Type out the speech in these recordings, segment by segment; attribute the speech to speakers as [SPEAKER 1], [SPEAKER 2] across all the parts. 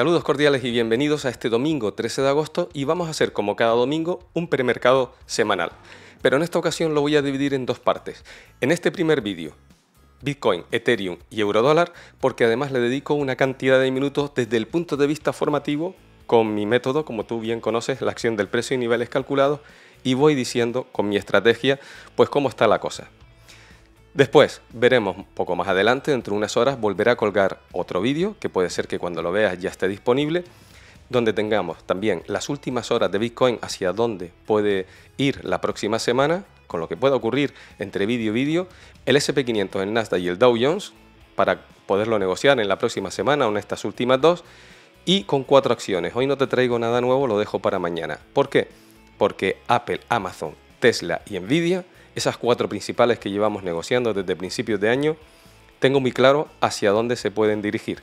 [SPEAKER 1] Saludos cordiales y bienvenidos a este domingo 13 de agosto y vamos a hacer como cada domingo un premercado semanal. Pero en esta ocasión lo voy a dividir en dos partes. En este primer vídeo, Bitcoin, Ethereum y Eurodólar, porque además le dedico una cantidad de minutos desde el punto de vista formativo con mi método, como tú bien conoces, la acción del precio y niveles calculados, y voy diciendo con mi estrategia, pues cómo está la cosa. Después veremos un poco más adelante, dentro de unas horas, volverá a colgar otro vídeo, que puede ser que cuando lo veas ya esté disponible, donde tengamos también las últimas horas de Bitcoin hacia dónde puede ir la próxima semana, con lo que pueda ocurrir entre vídeo y vídeo, el SP500, el Nasdaq y el Dow Jones, para poderlo negociar en la próxima semana o en estas últimas dos, y con cuatro acciones. Hoy no te traigo nada nuevo, lo dejo para mañana. ¿Por qué? Porque Apple, Amazon, Tesla y Nvidia esas cuatro principales que llevamos negociando desde principios de año, tengo muy claro hacia dónde se pueden dirigir.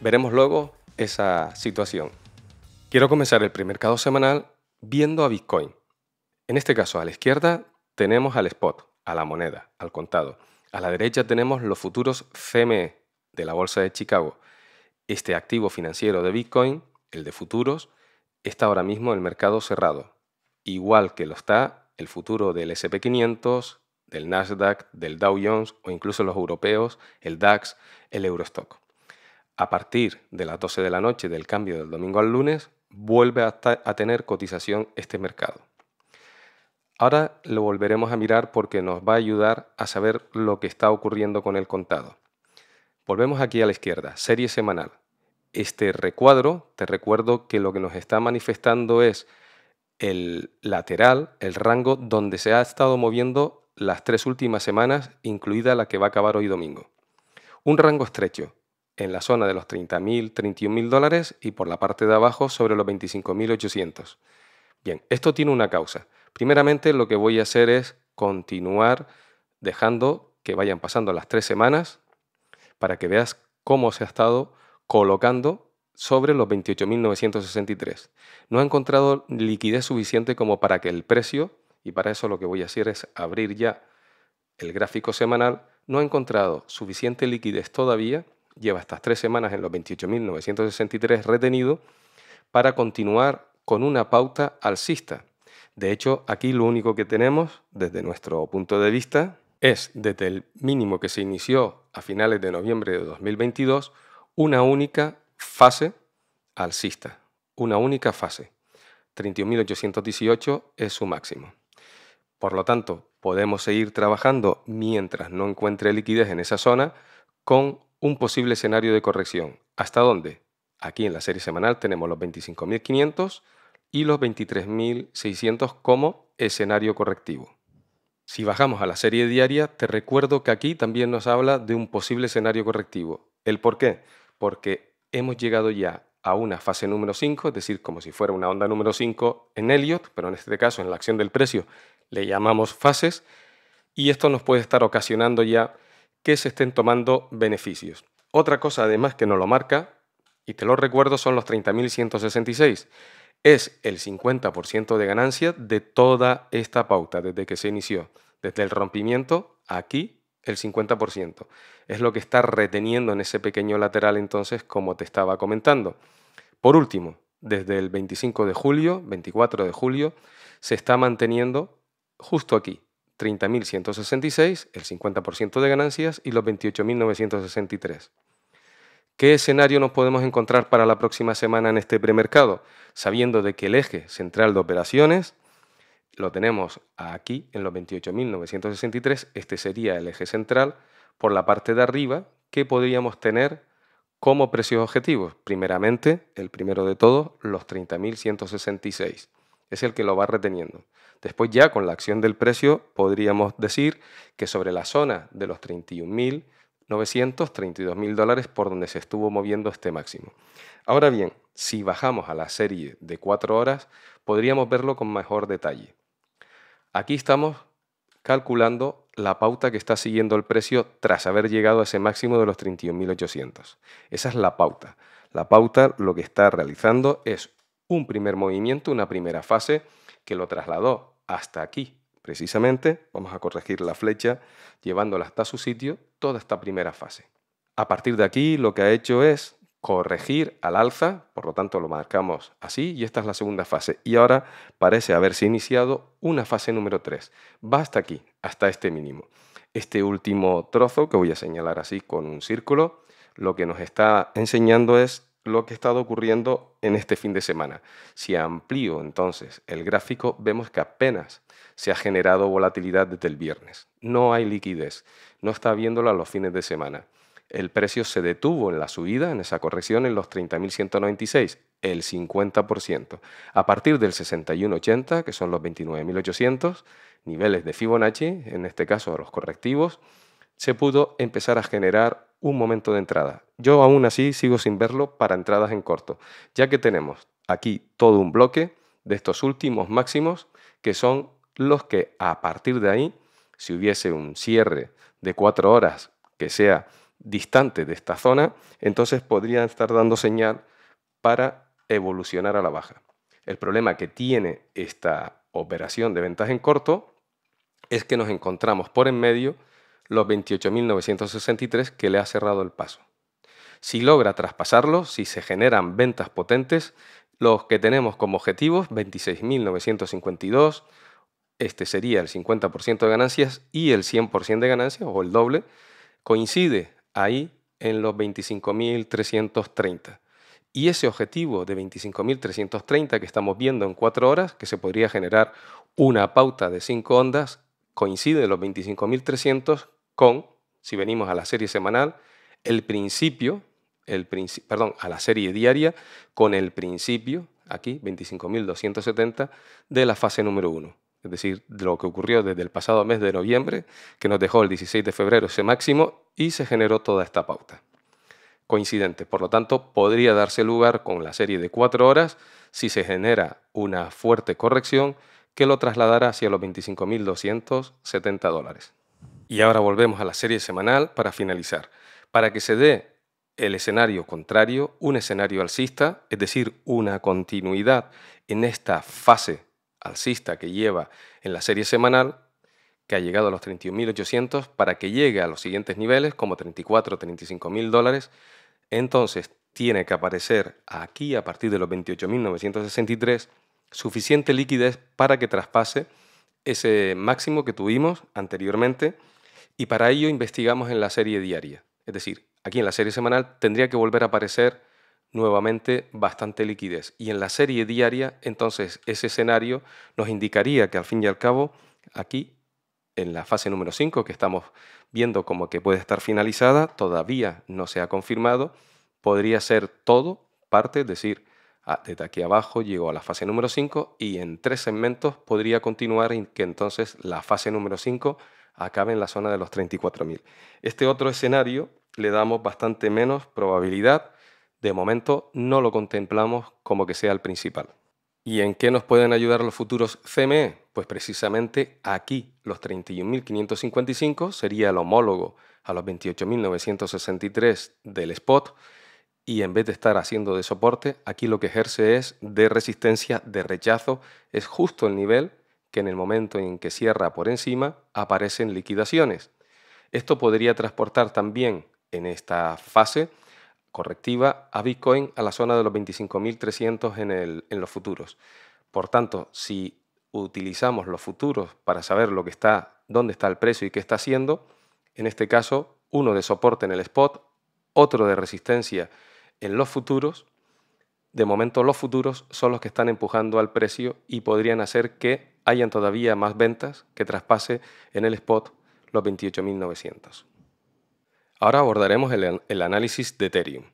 [SPEAKER 1] Veremos luego esa situación. Quiero comenzar el primer mercado semanal viendo a Bitcoin. En este caso, a la izquierda tenemos al spot, a la moneda, al contado. A la derecha tenemos los futuros CME de la Bolsa de Chicago. Este activo financiero de Bitcoin, el de futuros, está ahora mismo en el mercado cerrado, igual que lo está el futuro del SP500, del Nasdaq, del Dow Jones o incluso los europeos, el DAX, el Eurostock. A partir de las 12 de la noche del cambio del domingo al lunes, vuelve a, a tener cotización este mercado. Ahora lo volveremos a mirar porque nos va a ayudar a saber lo que está ocurriendo con el contado. Volvemos aquí a la izquierda, serie semanal. Este recuadro, te recuerdo que lo que nos está manifestando es el lateral, el rango donde se ha estado moviendo las tres últimas semanas, incluida la que va a acabar hoy domingo. Un rango estrecho, en la zona de los 30.000, 31.000 dólares y por la parte de abajo sobre los 25.800. Bien, esto tiene una causa. Primeramente lo que voy a hacer es continuar dejando que vayan pasando las tres semanas para que veas cómo se ha estado colocando sobre los 28.963. No ha encontrado liquidez suficiente como para que el precio, y para eso lo que voy a hacer es abrir ya el gráfico semanal, no ha encontrado suficiente liquidez todavía, lleva estas tres semanas en los 28.963 retenido, para continuar con una pauta alcista. De hecho, aquí lo único que tenemos, desde nuestro punto de vista, es desde el mínimo que se inició a finales de noviembre de 2022, una única Fase alcista, una única fase. 31.818 es su máximo. Por lo tanto, podemos seguir trabajando mientras no encuentre liquidez en esa zona con un posible escenario de corrección. ¿Hasta dónde? Aquí en la serie semanal tenemos los 25.500 y los 23.600 como escenario correctivo. Si bajamos a la serie diaria, te recuerdo que aquí también nos habla de un posible escenario correctivo. ¿El por qué? Porque hemos llegado ya a una fase número 5, es decir, como si fuera una onda número 5 en Elliot, pero en este caso en la acción del precio le llamamos fases, y esto nos puede estar ocasionando ya que se estén tomando beneficios. Otra cosa además que nos lo marca, y te lo recuerdo, son los 30.166. Es el 50% de ganancia de toda esta pauta desde que se inició, desde el rompimiento aquí el 50%. Es lo que está reteniendo en ese pequeño lateral entonces, como te estaba comentando. Por último, desde el 25 de julio, 24 de julio, se está manteniendo justo aquí, 30.166, el 50% de ganancias y los 28.963. ¿Qué escenario nos podemos encontrar para la próxima semana en este premercado? Sabiendo de que el eje central de operaciones lo tenemos aquí en los 28.963, este sería el eje central por la parte de arriba ¿qué podríamos tener como precios objetivos. Primeramente, el primero de todos, los 30.166, es el que lo va reteniendo. Después ya con la acción del precio podríamos decir que sobre la zona de los 31.900 32.000 dólares por donde se estuvo moviendo este máximo. Ahora bien, si bajamos a la serie de 4 horas, podríamos verlo con mejor detalle. Aquí estamos calculando la pauta que está siguiendo el precio tras haber llegado a ese máximo de los 31.800. Esa es la pauta. La pauta lo que está realizando es un primer movimiento, una primera fase que lo trasladó hasta aquí. Precisamente vamos a corregir la flecha llevándola hasta su sitio toda esta primera fase. A partir de aquí lo que ha hecho es corregir al alza, por lo tanto lo marcamos así y esta es la segunda fase. Y ahora parece haberse iniciado una fase número 3. Va hasta aquí, hasta este mínimo. Este último trozo que voy a señalar así con un círculo, lo que nos está enseñando es lo que ha estado ocurriendo en este fin de semana. Si amplío entonces el gráfico, vemos que apenas se ha generado volatilidad desde el viernes. No hay liquidez, no está viéndola los fines de semana el precio se detuvo en la subida, en esa corrección, en los 30.196, el 50%. A partir del 61.80, que son los 29.800, niveles de Fibonacci, en este caso los correctivos, se pudo empezar a generar un momento de entrada. Yo aún así sigo sin verlo para entradas en corto, ya que tenemos aquí todo un bloque de estos últimos máximos que son los que a partir de ahí, si hubiese un cierre de cuatro horas que sea distante de esta zona, entonces podrían estar dando señal para evolucionar a la baja. El problema que tiene esta operación de ventaja en corto es que nos encontramos por en medio los 28.963 que le ha cerrado el paso. Si logra traspasarlo, si se generan ventas potentes, los que tenemos como objetivos 26.952, este sería el 50% de ganancias y el 100% de ganancias o el doble, coincide ahí en los 25.330. Y ese objetivo de 25.330 que estamos viendo en cuatro horas, que se podría generar una pauta de cinco ondas, coincide los 25.300 con, si venimos a la serie semanal, el principio, el perdón, a la serie diaria, con el principio, aquí 25.270, de la fase número 1 es decir, de lo que ocurrió desde el pasado mes de noviembre, que nos dejó el 16 de febrero ese máximo y se generó toda esta pauta. Coincidente, por lo tanto, podría darse lugar con la serie de cuatro horas si se genera una fuerte corrección que lo trasladará hacia los 25.270 dólares. Y ahora volvemos a la serie semanal para finalizar. Para que se dé el escenario contrario, un escenario alcista, es decir, una continuidad en esta fase alcista que lleva en la serie semanal, que ha llegado a los 31.800, para que llegue a los siguientes niveles, como 34 o 35.000 dólares, entonces tiene que aparecer aquí, a partir de los 28.963, suficiente liquidez para que traspase ese máximo que tuvimos anteriormente y para ello investigamos en la serie diaria. Es decir, aquí en la serie semanal tendría que volver a aparecer nuevamente bastante liquidez. Y en la serie diaria, entonces, ese escenario nos indicaría que al fin y al cabo, aquí, en la fase número 5, que estamos viendo como que puede estar finalizada, todavía no se ha confirmado, podría ser todo parte, es decir, ah, desde aquí abajo llegó a la fase número 5 y en tres segmentos podría continuar y que entonces la fase número 5 acabe en la zona de los 34.000. Este otro escenario le damos bastante menos probabilidad, de momento no lo contemplamos como que sea el principal. ¿Y en qué nos pueden ayudar los futuros CME? Pues precisamente aquí, los 31.555 sería el homólogo a los 28.963 del spot y en vez de estar haciendo de soporte, aquí lo que ejerce es de resistencia, de rechazo, es justo el nivel que en el momento en que cierra por encima aparecen liquidaciones. Esto podría transportar también en esta fase correctiva a Bitcoin a la zona de los 25.300 en, en los futuros. Por tanto, si utilizamos los futuros para saber dónde está el precio y qué está haciendo, en este caso, uno de soporte en el spot, otro de resistencia en los futuros. De momento los futuros son los que están empujando al precio y podrían hacer que hayan todavía más ventas que traspase en el spot los 28.900. Ahora abordaremos el, análisis de Ethereum.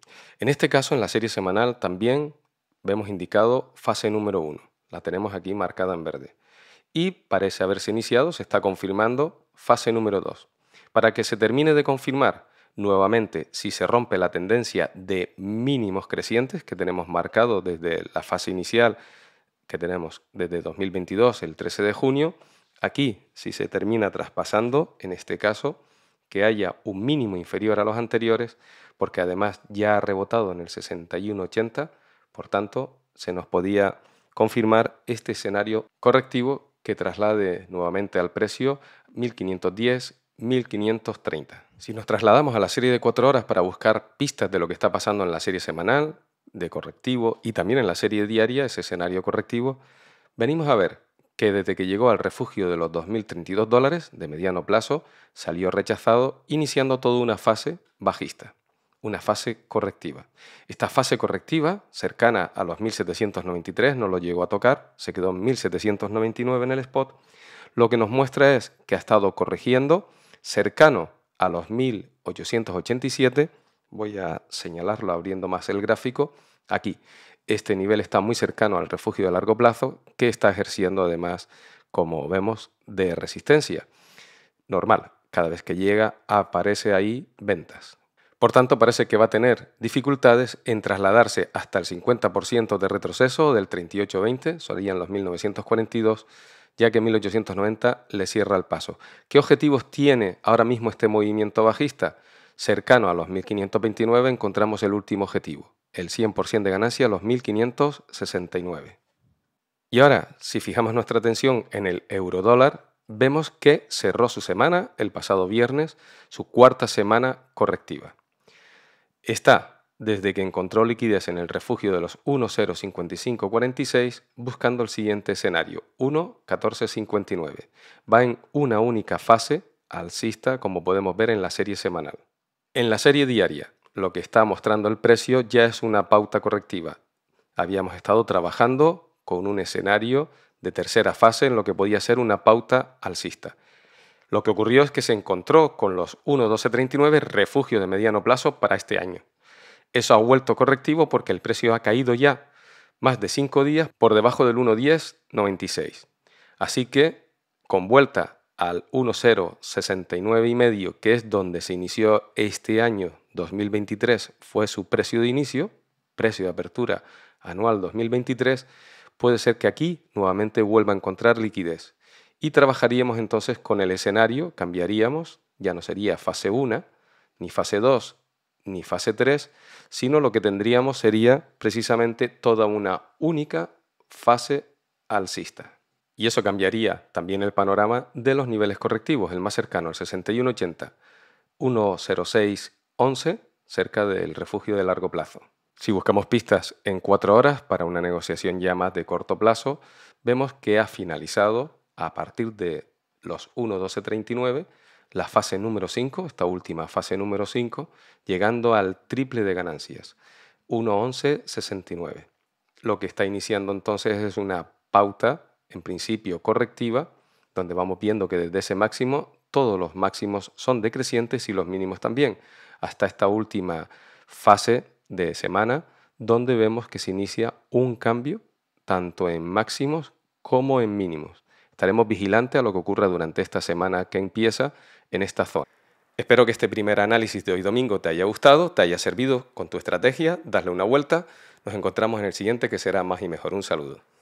[SPEAKER 1] En este caso, en la serie semanal también vemos indicado fase número 1. La tenemos aquí marcada en verde. Y parece haberse iniciado, se está confirmando fase número 2. Para que se termine de confirmar, nuevamente, si se rompe la tendencia de mínimos crecientes que tenemos marcado desde la fase inicial, que tenemos desde 2022, el 13 de junio, aquí, si se termina traspasando, en este caso, que haya un mínimo inferior a los anteriores, porque además ya ha rebotado en el 61,80, por tanto, se nos podía confirmar este escenario correctivo que traslade nuevamente al precio 1510, 1530. Si nos trasladamos a la serie de 4 horas para buscar pistas de lo que está pasando en la serie semanal, de correctivo y también en la serie diaria, ese escenario correctivo, venimos a ver que desde que llegó al refugio de los 2.032 dólares de mediano plazo salió rechazado, iniciando toda una fase bajista, una fase correctiva. Esta fase correctiva, cercana a los 1.793, no lo llegó a tocar, se quedó en 1.799 en el spot, lo que nos muestra es que ha estado corrigiendo cercano a los 1.887, voy a señalarlo abriendo más el gráfico, aquí, este nivel está muy cercano al refugio de largo plazo, que está ejerciendo además, como vemos, de resistencia. Normal, cada vez que llega aparece ahí ventas. Por tanto, parece que va a tener dificultades en trasladarse hasta el 50% de retroceso del 38-20, en los 1942, ya que 1890 le cierra el paso. ¿Qué objetivos tiene ahora mismo este movimiento bajista? Cercano a los 1529 encontramos el último objetivo, el 100% de ganancia a los 1.569. Y ahora, si fijamos nuestra atención en el euro dólar, vemos que cerró su semana el pasado viernes, su cuarta semana correctiva. Está, desde que encontró liquidez en el refugio de los 1.05546, buscando el siguiente escenario, 1.1459. Va en una única fase alcista, como podemos ver en la serie semanal. En la serie diaria, lo que está mostrando el precio ya es una pauta correctiva. Habíamos estado trabajando con un escenario de tercera fase en lo que podía ser una pauta alcista. Lo que ocurrió es que se encontró con los 1.1239 refugio de mediano plazo para este año. Eso ha vuelto correctivo porque el precio ha caído ya más de cinco días por debajo del 1.1096. Así que, con vuelta al 1,069 y medio, que es donde se inició este año 2023, fue su precio de inicio, precio de apertura anual 2023, puede ser que aquí nuevamente vuelva a encontrar liquidez. Y trabajaríamos entonces con el escenario, cambiaríamos, ya no sería fase 1, ni fase 2, ni fase 3, sino lo que tendríamos sería precisamente toda una única fase alcista. Y eso cambiaría también el panorama de los niveles correctivos, el más cercano, el 6180, 10611, cerca del refugio de largo plazo. Si buscamos pistas en cuatro horas para una negociación ya más de corto plazo, vemos que ha finalizado a partir de los 1.1239 la fase número 5, esta última fase número 5, llegando al triple de ganancias, 1.1169. Lo que está iniciando entonces es una pauta en principio correctiva, donde vamos viendo que desde ese máximo todos los máximos son decrecientes y los mínimos también, hasta esta última fase de semana, donde vemos que se inicia un cambio tanto en máximos como en mínimos. Estaremos vigilantes a lo que ocurra durante esta semana que empieza en esta zona. Espero que este primer análisis de hoy domingo te haya gustado, te haya servido con tu estrategia, Dale una vuelta. Nos encontramos en el siguiente que será más y mejor. Un saludo.